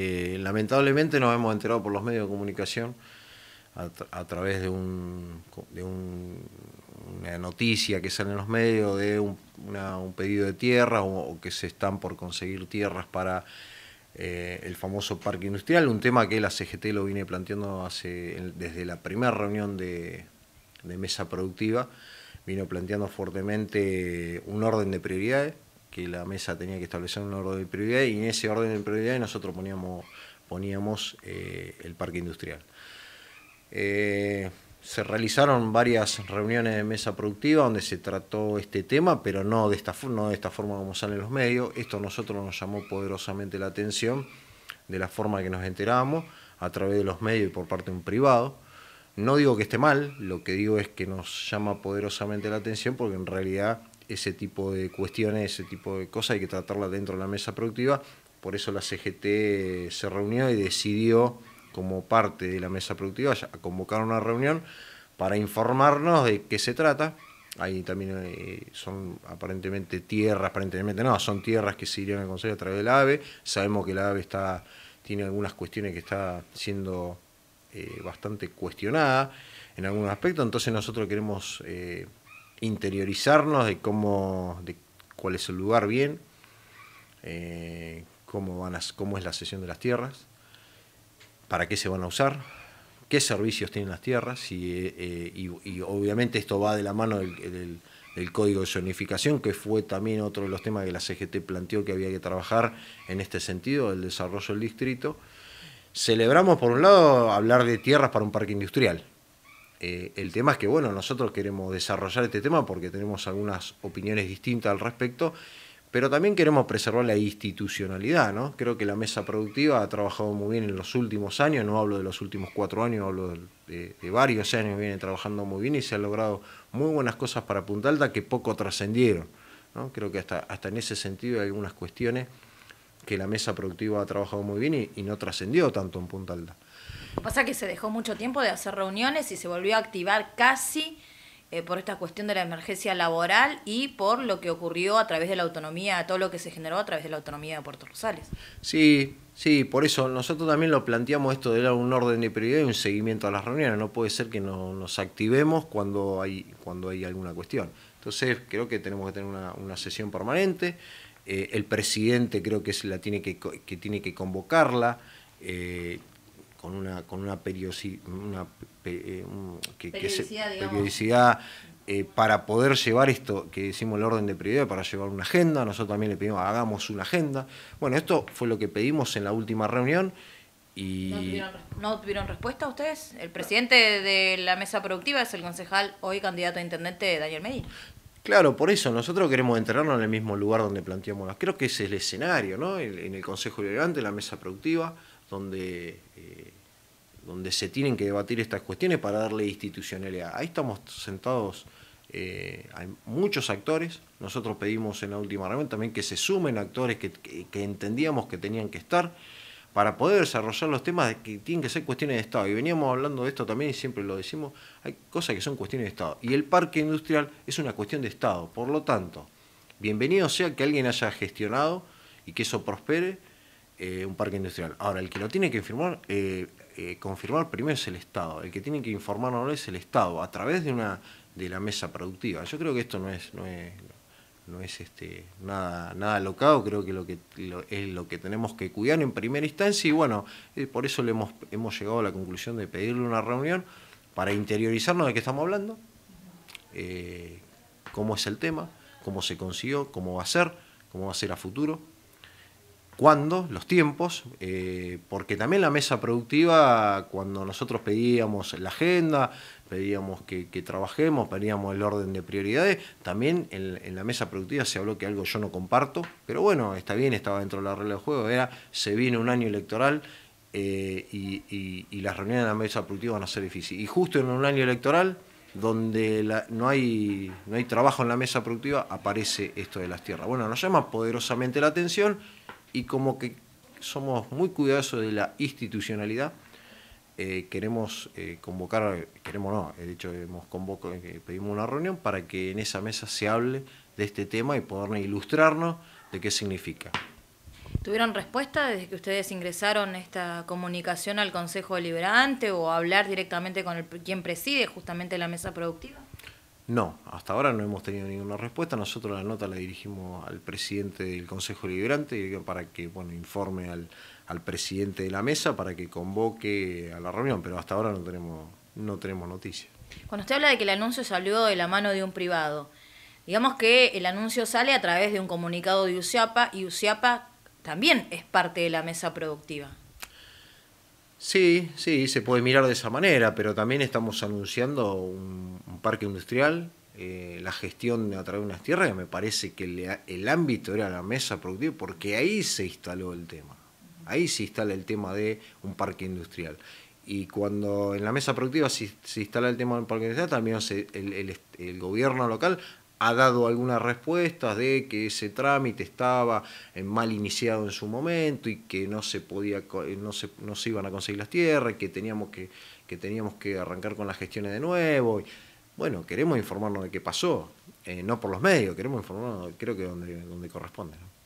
Eh, lamentablemente nos hemos enterado por los medios de comunicación a, través de, un, una noticia que sale en los medios de un, pedido de tierras o, que se están por conseguir tierras para eh, el famoso parque industrial, un tema que la CGT lo viene planteando hace, desde la primera reunión de mesa productiva, vino planteando fuertemente un orden de prioridades que la mesa tenía que establecer un orden de prioridad y en ese orden de prioridad nosotros poníamos, poníamos eh, el parque industrial. Eh, se realizaron varias reuniones de mesa productiva donde se trató este tema, pero no de esta, no de esta forma como salen los medios. Esto a nosotros nos llamó poderosamente la atención de la forma que nos enteramos, a través de los medios y por parte de un privado. No digo que esté mal, lo que digo es que nos llama poderosamente la atención porque en realidad ese tipo de cuestiones, ese tipo de cosas, hay que tratarlas dentro de la mesa productiva. Por eso la CGT eh, se reunió y decidió, como parte de la mesa productiva, convocar una reunión para informarnos de qué se trata. Ahí también eh, son aparentemente tierras, aparentemente no, son tierras que se irían a conseguir a través de la AVE. Sabemos que la AVE está, tiene algunas cuestiones que está siendo eh, bastante cuestionada en algunos aspectos, entonces nosotros queremos interiorizarnos de cómo, de cuál es el lugar bien, eh, cómo, van cómo es la sesión de las tierras, para qué se van a usar, qué servicios tienen las tierras eh, eh, y, obviamente esto va de la mano del, del, código de zonificación, que fue también otro de los temas que la CGT planteó que había que trabajar en este sentido, el desarrollo del distrito. Celebramos, por un lado, hablar de tierras para un parque industrial. Eh, el tema es que, bueno, nosotros queremos desarrollar este tema porque tenemos algunas opiniones distintas al respecto, pero también queremos preservar la institucionalidad, ¿no? Creo que la mesa productiva ha trabajado muy bien en los últimos años, no hablo de los últimos cuatro años, hablo de, varios años, viene trabajando muy bien y se han logrado muy buenas cosas para Punta Alta que poco trascendieron, ¿no? Creo que hasta, hasta en ese sentido hay algunas cuestiones que la mesa productiva ha trabajado muy bien y, no trascendió tanto en Punta Alta. Pasa que se dejó mucho tiempo de hacer reuniones y se volvió a activar casi eh, por esta cuestión de la emergencia laboral y por lo que ocurrió a través de la autonomía, todo lo que se generó a través de la autonomía de Puerto Rosales. Sí, sí, por eso nosotros también lo planteamos esto de un orden de prioridad y un seguimiento a las reuniones. No puede ser que no, nos activemos cuando hay, cuando hay alguna cuestión. Entonces creo que tenemos que tener una, una sesión permanente. Eh, el presidente creo que, es la tiene que, que tiene que convocarla, eh, con una, con una, eh, periodicidad, para poder llevar esto que decimos el orden de prioridad, para llevar una agenda. Nosotros también le pedimos, hagamos una agenda. Bueno, esto fue lo que pedimos en la última reunión. Y... ¿No, tuvieron, respuesta ustedes? El presidente de la mesa productiva es el concejal, hoy candidato a intendente, Daniel Medina. Claro, por eso nosotros queremos enterrarnos en el mismo lugar donde planteamos las. Creo que ese es el escenario, ¿no? En el Consejo Liberante, la mesa productiva, donde, eh, donde se tienen que debatir estas cuestiones para darle institucionalidad. Ahí estamos sentados, eh, hay muchos actores. Nosotros pedimos en la última reunión también que se sumen actores que entendíamos que tenían que estar para poder desarrollar los temas que tienen que ser cuestiones de Estado. Y veníamos hablando de esto también y siempre lo decimos, hay cosas que son cuestiones de Estado. Y el parque industrial es una cuestión de Estado. Por lo tanto, bienvenido sea que alguien haya gestionado y que eso prospere eh, un parque industrial. Ahora, el que lo tiene que firmar, eh, eh, confirmar primero es el Estado. El que tiene que informarnos es el Estado a través de una de la mesa productiva. Yo creo que esto no es, no es no es este, nada, nada locado, creo que, lo que es lo que tenemos que cuidar en primera instancia y bueno, eh, por eso le hemos, hemos llegado a la conclusión de pedirle una reunión para interiorizarnos de qué estamos hablando, eh, cómo es el tema, cómo se consiguió, cómo va a ser, cómo va a ser a futuro cuándo, los tiempos, eh, porque también la mesa productiva, cuando nosotros pedíamos la agenda, pedíamos que, trabajemos, pedíamos el orden de prioridades, también en, la mesa productiva se habló que algo yo no comparto, pero bueno, está bien, estaba dentro de la regla de juego, era, se viene un año electoral. Eh, y, las reuniones de la mesa productiva van a ser difíciles. Y justo en un año electoral, donde no, hay, no hay trabajo en la mesa productiva, aparece esto de las tierras. Bueno, nos llama poderosamente la atención y como que somos muy cuidadosos de la institucionalidad, eh, queremos eh, convocar, queremos no, de hecho hemos convocado, eh, pedimos una reunión para que en esa mesa se hable de este tema y poder ilustrarnos de qué significa. ¿Tuvieron respuesta desde que ustedes ingresaron esta comunicación al Consejo Deliberante o hablar directamente con el, quien preside justamente la mesa productiva? No, hasta ahora no hemos tenido ninguna respuesta. Nosotros la nota la dirigimos al presidente del Consejo Liberante para que bueno, informe al, al, presidente de la mesa para que convoque a la reunión, pero hasta ahora no tenemos, no tenemos noticias. Cuando usted habla de que el anuncio salió de la mano de un privado, digamos que el anuncio sale a través de un comunicado de UCIAPA y UCIAPA también es parte de la mesa productiva. Sí, sí, se puede mirar de esa manera, pero también estamos anunciando un, parque industrial, eh, la gestión a través de unas tierras, y me parece que el ámbito era la mesa productiva, porque ahí se instaló el tema, ahí se instala el tema de un parque industrial. Y cuando en la mesa productiva se, instala el tema del parque industrial, también el gobierno local ha dado algunas respuestas de que ese trámite estaba mal iniciado en su momento y que no se podía eh, no se, no se iban a conseguir las tierras que teníamos que, que teníamos que arrancar con las gestiones de nuevo bueno queremos informarnos de qué pasó eh, no por los medios queremos informarnos creo que donde donde corresponde